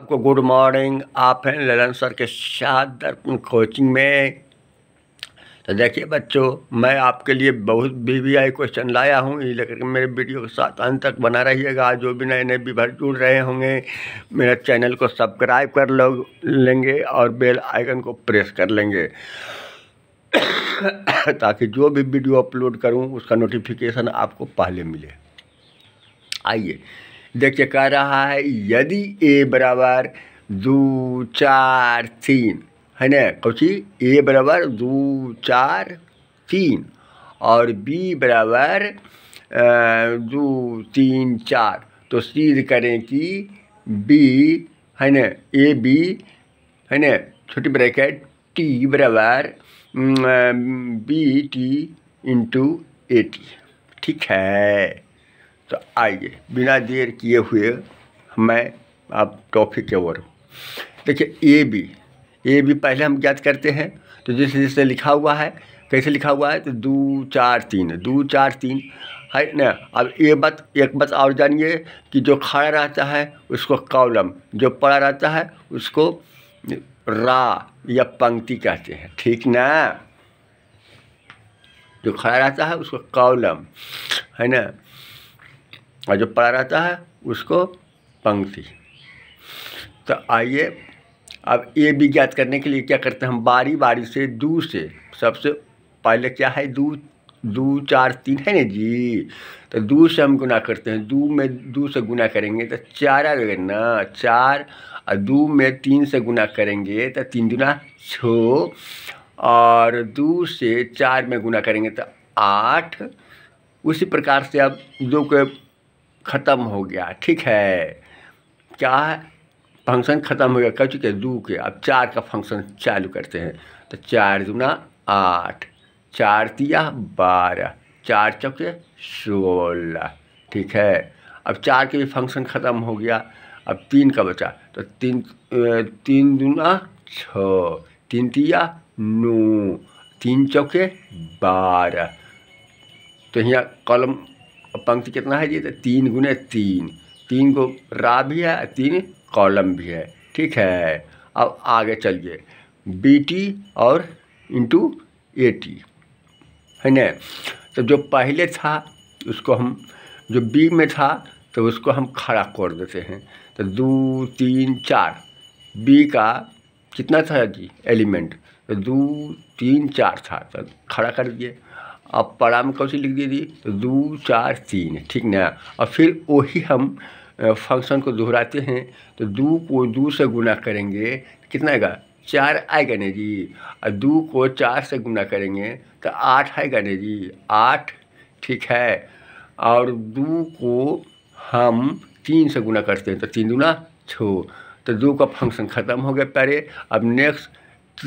सबको good morning आप हैं ललन सर के साथ दर्पण कोचिंग में तो देखिए बच्चों मैं आपके लिए बहुत बी वी आई क्वेश्चन लाया हूँ ये लेकर मेरे वीडियो के साथ अंत तक बना रहिएगा जो भी नए नए विभर जुड़ रहे होंगे मेरे चैनल को सब्सक्राइब कर लो लेंगे और बेल आइकन को प्रेस कर लेंगे ताकि जो भी वीडियो अपलोड करूँ उसका नोटिफिकेशन आपको पहले मिले आइए देखिए कह रहा है यदि ए बराबर दो चार तीन है ना कौची ए बराबर दो चार तीन और बी बराबर दो तीन चार तो सीध करें कि बी है ना ए बी है ना छोटी ब्रैकेट टी बराबर B T into A T ठीक है तो आइए बिना देर किए हुए मैं आप टॉपिक के ओर देखिए ए बी ए बी पहले हम ज्ञात करते हैं तो जिस जिसने लिखा हुआ है कैसे लिखा हुआ है तो दो चार तीन दो चार तीन है ना अब ये बात एक बात और जानिए कि जो खड़ा रहता है उसको कॉलम जो पड़ा रहता है उसको रा या पंक्ति कहते हैं ठीक ना जो खड़ा रहता है उसको कॉलम है ना और जो पड़ा रहता है उसको पंक्ति तो आइए अब ये भी ज्ञात करने के लिए क्या करते हैं हम बारी बारी से दू से सबसे पहले क्या है दू दो चार तीन है ना जी तो दो से हम गुना करते हैं दो में दो से गुना करेंगे तो चार आ गए ना चार और दो में तीन से गुना करेंगे तो तीन दुना छः और दू से चार में गुना करेंगे तो आठ उसी प्रकार से अब दो के ख़त्म हो गया ठीक है क्या फंक्शन ख़त्म हो गया कह चुके दो के अब चार का फंक्शन चालू करते हैं तो चार दुना आठ चार तिया बारह चार चौके सोलह ठीक है अब चार के भी फंक्शन ख़त्म हो गया अब तीन का बचा तो तीन तीन दुना छः तीन तिया नौ तीन चौके बारह तो यहाँ कॉलम और पंक्ति कितना है जी तो तीन गुने तीन तीन को रा भी है तीन कॉलम भी है ठीक है अब आगे चलिए बी टी और इंटू ए टी है न तो जो पहले था उसको हम जो बी में था तो उसको हम खड़ा कर देते हैं तो दो तीन चार बी का कितना था जी एलिमेंट तो दो तीन चार था तो खड़ा कर दिए अब पड़ा में कौन सी लिख दी थी दो चार तीन ठीक ना और फिर वही हम फंक्शन को दोहराते हैं तो दो को दो से गुना करेंगे कितना आएगा चार आएगा नहीं जी और दो को चार से गुना करेंगे तो आठ आएगा नहीं जी आठ ठीक है और दो को हम तीन से गुना करते हैं तो तीन गुना छः तो दो का फंक्शन ख़त्म हो गया पहले अब नेक्स्ट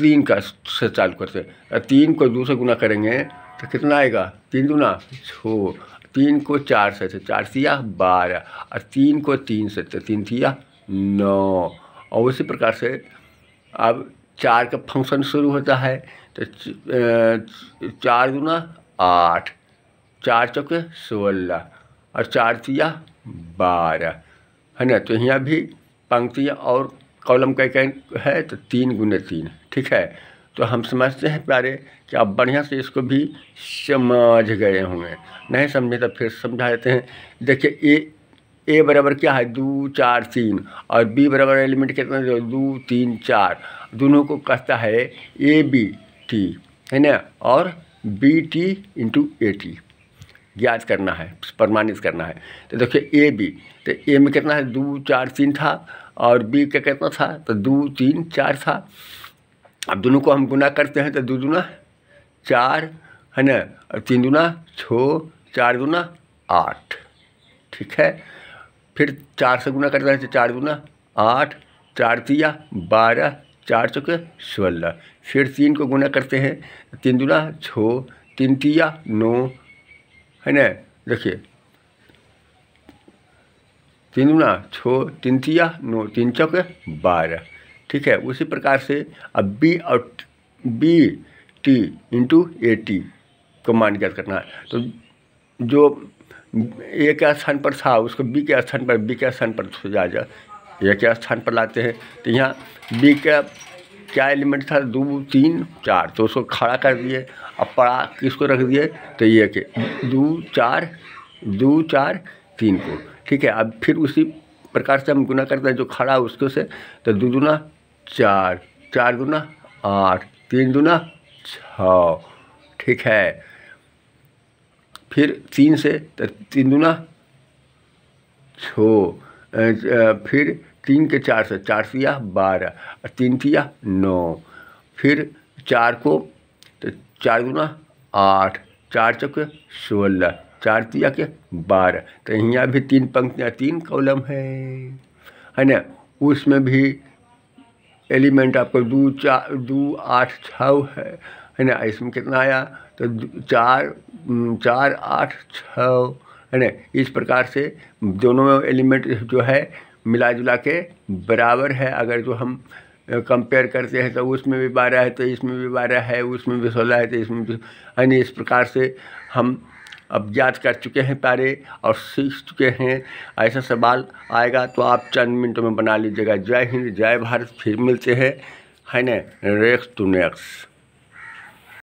तीन का से चालू करते हैं तीन को दो से गुना करेंगे तो कितना आएगा तीन दूना छः तीन को चार से तो चार सिया बारह और तीन को तीन से तो तीन सिया नौ और उसी प्रकार से अब चार का फंक्शन शुरू होता है तो चार दूना आठ चार चौके सोलह और चार सिया बारह है ना तो यहाँ भी पंक्तियाँ और कॉलम का है तो तीन गुने तीन ठीक है तो हम समझते हैं प्यारे कि आप बढ़िया से इसको भी समझ गए होंगे नहीं समझे तो फिर समझा देते हैं देखिए ए ए बराबर क्या है दो चार तीन और बी बराबर एलिमेंट कितना दो तीन चार दोनों को कहता है ए बी टी है ना और B T into A T ज्ञात करना है प्रमाणित करना है तो देखिए ए बी तो ए में कितना है दो चार तीन था और बी का कितना था तो दो तीन चार था अब दोनों को हम गुना करते हैं तो दो दुना चार है ना और तीन दुना छः चार दुना आठ ठीक है फिर चार से गुना करते हैं तो चार दुना आठ चार तिया बारह चार चौके सोलह फिर तीन को गुना करते हैं तीन दुना छः तीन तिया नौ है ना देखिए तीन दुना छः तीन तिया नौ तीन चौके बारह ठीक है उसी प्रकार से अब बी और B T into A T को मान ज्ञात करना है तो जो ए के स्थान पर था उसको बी के स्थान पर बी के स्थान पर सुझा जा ए के स्थान पर लाते हैं तो यहाँ बी का क्या एलिमेंट था दो तीन चार तो उसको खड़ा कर दिए अब पड़ा किसको रख दिए तो ये के दो चार दो चार तीन को ठीक है अब फिर उसी प्रकार से हम गुना करते हैं जो खड़ा उसको से तो दो दुना चार चार गुना आठ तीन दुना छ ठीक है फिर तीन से तो तीन दुना छो फिर तीन के चार से चार सिया बारह तीन सिया नौ फिर चार को तो चार गुना आठ चार चौके सोलह चार तिया के बारह तो यहाँ भी तीन पंक्तियाँ तीन कॉलम है है ना उसमें भी एलिमेंट आपको दो चार दो आठ छ है है ना इसमें कितना आया तो चार चार आठ छ है ना इस प्रकार से दोनों एलिमेंट जो है मिला जुला के बराबर है अगर जो हम कंपेयर करते हैं तो उसमें भी बारह है तो इसमें भी बारह है उसमें भी सोलह है तो इसमें भी यानी इस प्रकार से हम जांच कर चुके हैं प्यारे और सीख चुके हैं ऐसा सवाल आएगा तो आप चंद मिनटों में बना लीजिएगा जय हिंद जय भारत फिर मिलते हैं है ना रेक्स टू नेक्स